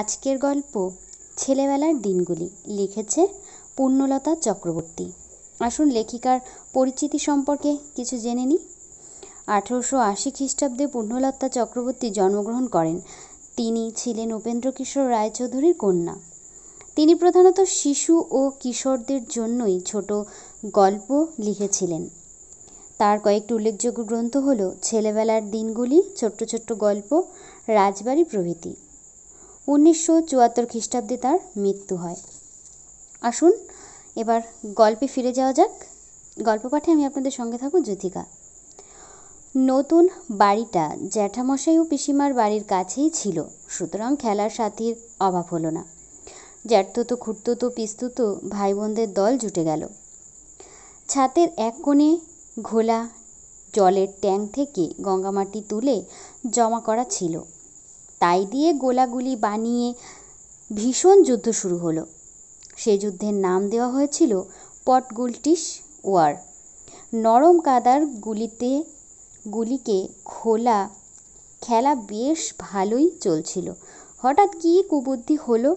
আজকের গল্প ছেলেবেলার দিনগুলি লিখেছে পূর্ণলতা চক্রবর্তী আসুন লেখিকার পরিচিতি সম্পর্কে কিছু জেনে নিই আঠেরোশো আশি খ্রিস্টাব্দে পূর্ণলতা চক্রবর্তী জন্মগ্রহণ করেন তিনি ছিলেন উপেন্দ্রকিশোর রায়চৌধুরীর কন্যা তিনি প্রধানত শিশু ও কিশোরদের জন্যই ছোট গল্প লিখেছিলেন তার কয়েকটি উল্লেখযোগ্য গ্রন্থ হল ছেলেবেলার দিনগুলি ছোট্ট ছোট্ট গল্প রাজবাড়ি প্রভৃতি উনিশশো চুয়াত্তর খ্রিস্টাব্দে তার মৃত্যু হয় আসুন এবার গল্পে ফিরে যাওয়া যাক গল্প পাঠে আমি আপনাদের সঙ্গে থাকবো যুথিকা নতুন বাড়িটা জ্যাঠামশাই ও পিসিমার বাড়ির কাছেই ছিল সুতরাং খেলার সাথীর অভাব হলো না জ্যাঠতুতো তো পিস্তুতো ভাই বোনদের দল জুটে গেল ছাতের এক কোণে ঘোলা জলের ট্যাঙ্ক থেকে গঙ্গামাটি তুলে জমা করা ছিল তাই দিয়ে গোলাগুলি বানিয়ে ভীষণ যুদ্ধ শুরু হলো সে যুদ্ধের নাম দেওয়া হয়েছিল পটগুলটিশ ওয়ার নরম কাদার গুলিতে গুলিকে খোলা খেলা বেশ ভালোই চলছিল হঠাৎ কি কুবুদ্ধি হলো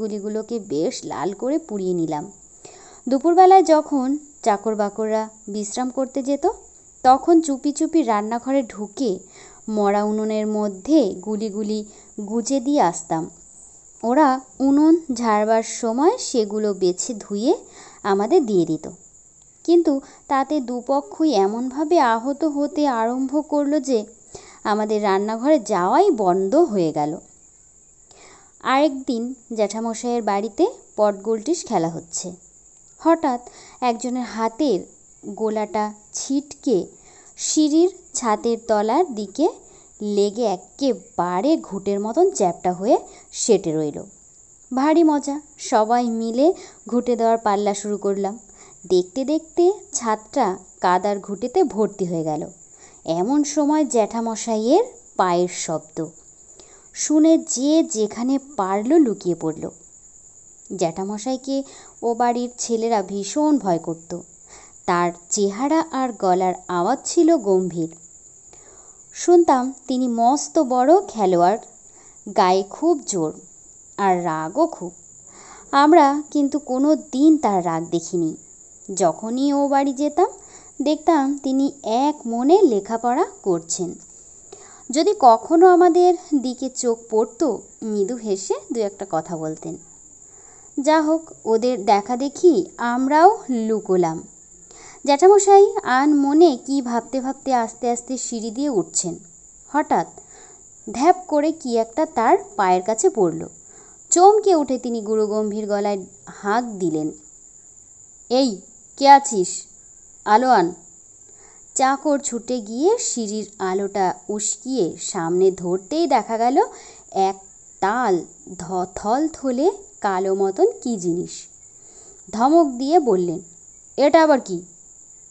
গুলিগুলোকে বেশ লাল করে পুড়িয়ে নিলাম দুপুরবেলায় যখন চাকর বাকররা বিশ্রাম করতে যেত তখন চুপি চুপি রান্নাঘরে ঢুকে মরা উনুনের মধ্যে গুলিগুলি গুজে দিয়ে আসতাম ওরা উনুন ঝাড়বার সময় সেগুলো বেছে ধুয়ে আমাদের দিয়ে দিত কিন্তু তাতে দুপক্ষই এমনভাবে আহত হতে আরম্ভ করলো যে আমাদের রান্নাঘরে যাওয়াই বন্ধ হয়ে গেল আরেক দিন জ্যাঠামশাইয়ের বাড়িতে পটগোলটিস খেলা হচ্ছে হঠাৎ একজনের হাতের গোলাটা ছিটকে সিঁড়ির ছাদের তলার দিকে লেগে একেবারে ঘুটের মতন চ্যাপ্টা হয়ে সেটে রইল ভারী মজা সবাই মিলে ঘুটে দেওয়ার পাল্লা শুরু করলাম দেখতে দেখতে ছাদটা কাদার ঘুটেতে ভর্তি হয়ে গেল এমন সময় জ্যাঠামশাইয়ের পায়ের শব্দ শুনে যে যেখানে পারল লুকিয়ে পড়ল জ্যাঠামশাইকে ও বাড়ির ছেলেরা ভীষণ ভয় করতো তার চেহারা আর গলার আওয়াজ ছিল গম্ভীর শুনতাম তিনি মস্ত বড় খেলোয়াড় গায়ে খুব জোর আর রাগও খুব আমরা কিন্তু কোনো দিন তার রাগ দেখিনি যখনই ও বাড়ি যেতাম দেখতাম তিনি এক মনে লেখাপড়া করছেন যদি কখনো আমাদের দিকে চোখ পড়তো মৃদু হেসে দু একটা কথা বলতেন যা হোক ওদের দেখা দেখি আমরাও লুকোলাম জ্যাঠামশাই আন মনে কি ভাবতে ভাবতে আস্তে আস্তে সিঁড়ি দিয়ে উঠছেন হঠাৎ ধ্যাপ করে কি একটা তার পায়ের কাছে পড়ল চমকে উঠে তিনি গুরু গম্ভীর গলায় হাঁক দিলেন এই কে আছিস আলো আন চাকর ছুটে গিয়ে সিঁড়ির আলোটা উস্কিয়ে সামনে ধরতেই দেখা গেল এক তাল থল থলে কালো মতন কি জিনিস ধমক দিয়ে বললেন এটা আবার কি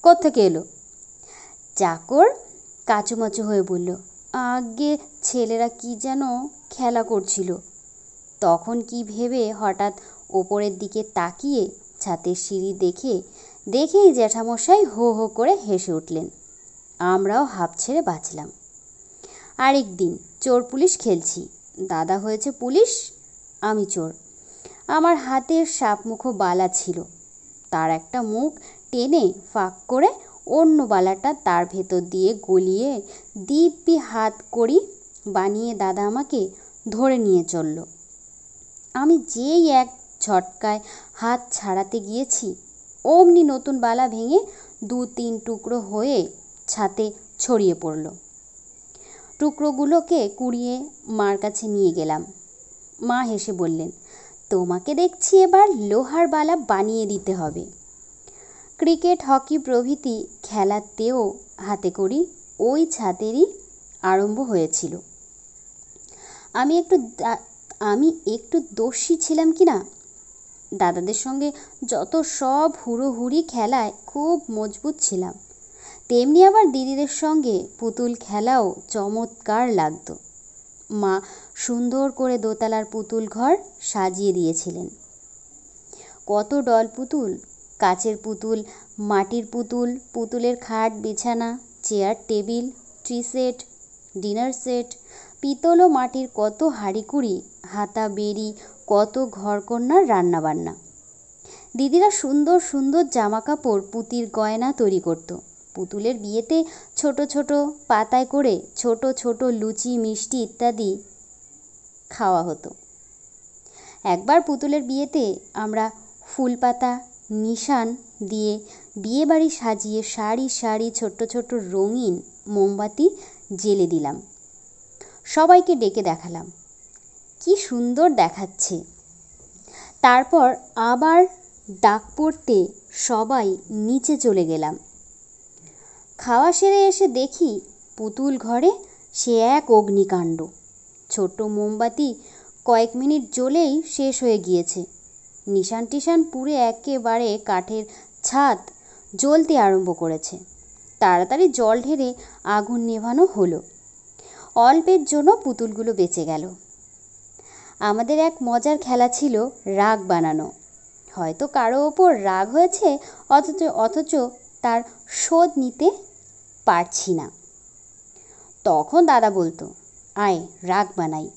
কোত্থেকে এলো চাকর কাচুমাচু হয়ে বলল আগে ছেলেরা কি যেন খেলা করছিল তখন কি ভেবে হঠাৎ ওপরের দিকে তাকিয়ে ছাতের সিঁড়ি দেখে দেখেই জ্যাঠামশাই হো হো করে হেসে উঠলেন আমরাও হাফ ছেড়ে বাঁচলাম আরেক দিন চোর পুলিশ খেলছি দাদা হয়েছে পুলিশ আমি চোর আমার হাতের সাপমুখো বালা ছিল তার একটা মুখ টেনে ফাঁক করে অন্য বালাটা তার ভেতর দিয়ে গলিয়ে দিব্যি হাত করি বানিয়ে দাদা আমাকে ধরে নিয়ে চলল আমি যেই এক ঝটকায় হাত ছাড়াতে গিয়েছি অমনি নতুন বালা ভেঙে দু তিন টুকরো হয়ে ছাতে ছড়িয়ে পড়ল টুকরোগুলোকে কুড়িয়ে মার কাছে নিয়ে গেলাম মা হেসে বললেন তোমাকে দেখছি এবার লোহার বালা বানিয়ে দিতে হবে ক্রিকেট হকি প্রভৃতি খেলাতেও হাতে করি ওই ছাতেরই আরম্ভ হয়েছিল আমি একটু আমি একটু দোষী ছিলাম কি না দাদাদের সঙ্গে যত সব হুড়োহুড়ি খেলায় খুব মজবুত ছিলাম তেমনি আবার দিদিদের সঙ্গে পুতুল খেলাও চমৎকার লাগত মা সুন্দর করে দোতলার পুতুল ঘর সাজিয়ে দিয়েছিলেন কত ডল পুতুল কাচের পুতুল মাটির পুতুল পুতুলের খাট বিছানা চেয়ার টেবিল ট্রি সেট ডিনার সেট পিতল ও মাটির কত কুড়ি হাতা বেরি কত ঘরকন্যার রান্নাবান্না দিদিরা সুন্দর সুন্দর জামা কাপড় পুতির গয়না তৈরি করতো পুতুলের বিয়েতে ছোট ছোট পাতায় করে ছোট ছোট লুচি মিষ্টি ইত্যাদি খাওয়া হতো একবার পুতুলের বিয়েতে আমরা ফুল পাতা নিশান দিয়ে বিয়েবাড়ি সাজিয়ে সারি সারি ছোট্ট ছোট্ট রঙিন মোমবাতি জেলে দিলাম সবাইকে ডেকে দেখালাম কি সুন্দর দেখাচ্ছে তারপর আবার ডাক পড়তে সবাই নিচে চলে গেলাম খাওয়া সেরে এসে দেখি পুতুল ঘরে সে এক অগ্নিকাণ্ড ছোট্ট মোমবাতি কয়েক মিনিট জ্বলেই শেষ হয়ে গিয়েছে নিশান টিশান পুড়ে একেবারে কাঠের ছাদ জ্বলতে আরম্ভ করেছে তাড়াতাড়ি জল ঢেরে আগুন নেভানো হলো অল্পের জন্য পুতুলগুলো বেঁচে গেল আমাদের এক মজার খেলা ছিল রাগ বানানো হয়তো কারো ওপর রাগ হয়েছে অথচ অথচ তার শোধ নিতে পারছি না তখন দাদা বলতো আয় রাগ বানাই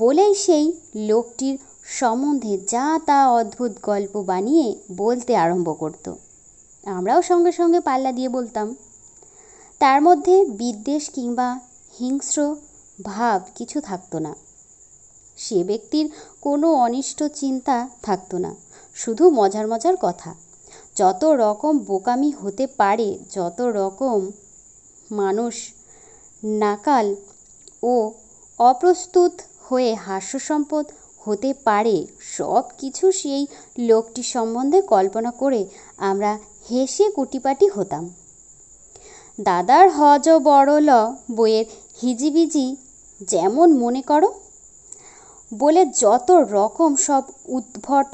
বলেই সেই লোকটির সম্বন্ধে যা তা অদ্ভুত গল্প বানিয়ে বলতে আরম্ভ করত আমরাও সঙ্গে সঙ্গে পাল্লা দিয়ে বলতাম তার মধ্যে বিদ্বেষ কিংবা হিংস্র ভাব কিছু থাকতো না সে ব্যক্তির কোনো অনিষ্ট চিন্তা থাকতো না শুধু মজার মজার কথা যত রকম বোকামি হতে পারে যত রকম মানুষ নাকাল ও অপ্রস্তুত হয়ে হাস্য সম্পদ হতে পারে সব কিছু সেই লোকটি সম্বন্ধে কল্পনা করে আমরা হেসে কুটিপাটি হতাম দাদার হজ বড় ল বইয়ের হিজিবিজি যেমন মনে করো বলে যত রকম সব উদ্ভট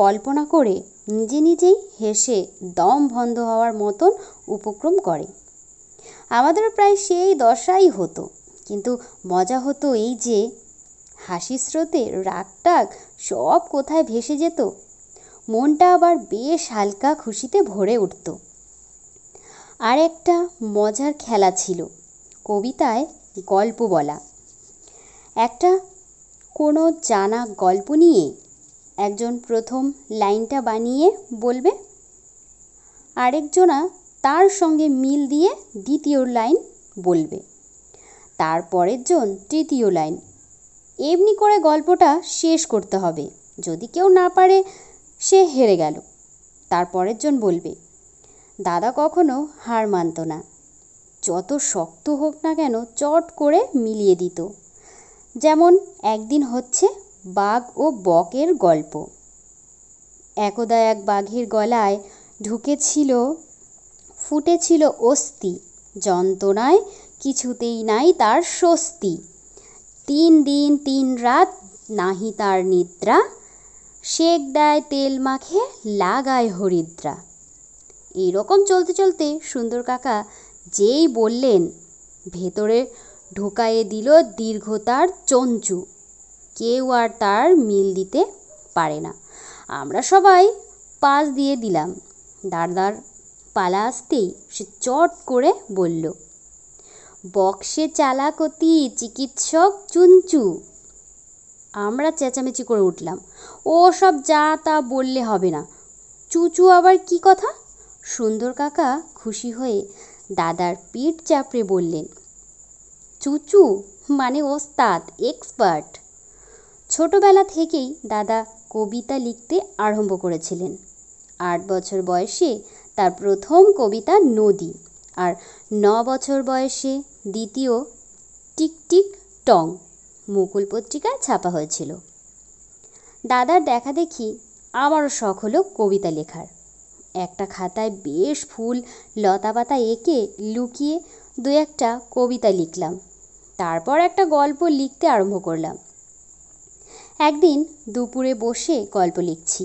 কল্পনা করে নিজে নিজেই হেসে দম বন্ধ হওয়ার মতন উপক্রম করে আমাদের প্রায় সেই দশাই হতো কিন্তু মজা হতো এই যে হাসি স্রোতে রাগটাগ সব কোথায় ভেসে যেত মনটা আবার বেশ হালকা খুশিতে ভরে উঠত আর একটা মজার খেলা ছিল কবিতায় গল্প বলা একটা কোনো জানা গল্প নিয়ে একজন প্রথম লাইনটা বানিয়ে বলবে আরেকজনা তার সঙ্গে মিল দিয়ে দ্বিতীয় লাইন বলবে তারপরের জন তৃতীয় লাইন এমনি করে গল্পটা শেষ করতে হবে যদি কেউ না পারে সে হেরে গেল তারপরের জন বলবে দাদা কখনো হার মানত না যত শক্ত হোক না কেন চট করে মিলিয়ে দিত যেমন একদিন হচ্ছে বাঘ ও বকের গল্প একদা এক বাঘের গলায় ঢুকেছিল ফুটেছিল অস্থি যন্ত্রণায় কিছুতেই নাই তার স্বস্তি তিন দিন তিন রাত নাহি তার নিদ্রা সেক দেয় তেল মাখে লাগায় হরিদ্রা এইরকম চলতে চলতে সুন্দর কাকা যেই বললেন ভেতরে ঢোকায়ে দিল দীর্ঘ তার চঞ্চু কেউ আর তার মিল দিতে পারে না আমরা সবাই পাশ দিয়ে দিলাম দারদার পালা আসতেই সে চট করে বলল বক্সে চালাকতি চিকিৎসক চুনচু আমরা চেঁচামেচি করে উঠলাম ও সব যা তা বললে হবে না চুচু আবার কি কথা সুন্দর কাকা খুশি হয়ে দাদার পিঠ চাপড়ে বললেন চুচু মানে ওস্তাদ এক্সপার্ট ছোটবেলা থেকেই দাদা কবিতা লিখতে আরম্ভ করেছিলেন আট বছর বয়সে তার প্রথম কবিতা নদী আর ন বছর বয়সে দ্বিতীয় টিকটিক টং মুকুল পত্রিকায় ছাপা হয়েছিল দাদার দেখা দেখি আমারও শখ হলো কবিতা লেখার একটা খাতায় বেশ ফুল পাতা এঁকে লুকিয়ে দু একটা কবিতা লিখলাম তারপর একটা গল্প লিখতে আরম্ভ করলাম একদিন দুপুরে বসে গল্প লিখছি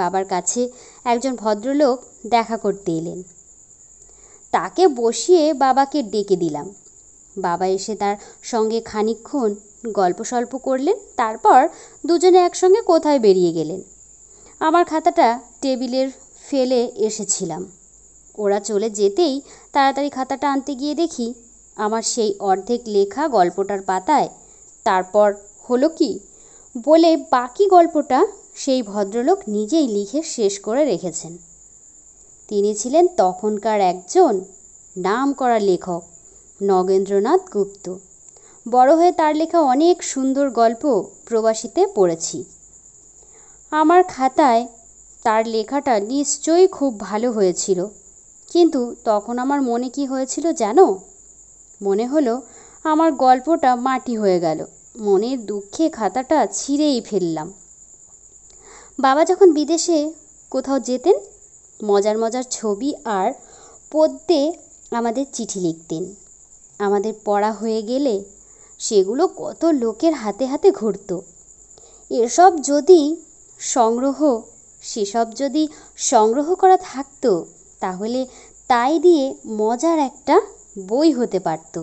বাবার কাছে একজন ভদ্রলোক দেখা করতে এলেন তাকে বসিয়ে বাবাকে ডেকে দিলাম বাবা এসে তার সঙ্গে খানিক্ষণ গল্প সল্প করলেন তারপর দুজনে একসঙ্গে কোথায় বেরিয়ে গেলেন আমার খাতাটা টেবিলের ফেলে এসেছিলাম ওরা চলে যেতেই তাড়াতাড়ি খাতাটা আনতে গিয়ে দেখি আমার সেই অর্ধেক লেখা গল্পটার পাতায় তারপর হলো কি বলে বাকি গল্পটা সেই ভদ্রলোক নিজেই লিখে শেষ করে রেখেছেন তিনি ছিলেন তখনকার একজন নাম করা লেখক নগেন্দ্রনাথ গুপ্ত বড় হয়ে তার লেখা অনেক সুন্দর গল্প প্রবাসীতে পড়েছি আমার খাতায় তার লেখাটা নিশ্চয়ই খুব ভালো হয়েছিল কিন্তু তখন আমার মনে কি হয়েছিল জানো মনে হলো আমার গল্পটা মাটি হয়ে গেল মনের দুঃখে খাতাটা ছিঁড়েই ফেললাম বাবা যখন বিদেশে কোথাও যেতেন মজার মজার ছবি আর পদ্যে আমাদের চিঠি লিখতেন আমাদের পড়া হয়ে গেলে সেগুলো কত লোকের হাতে হাতে ঘুরত এসব যদি সংগ্রহ সেসব যদি সংগ্রহ করা থাকতো তাহলে তাই দিয়ে মজার একটা বই হতে পারত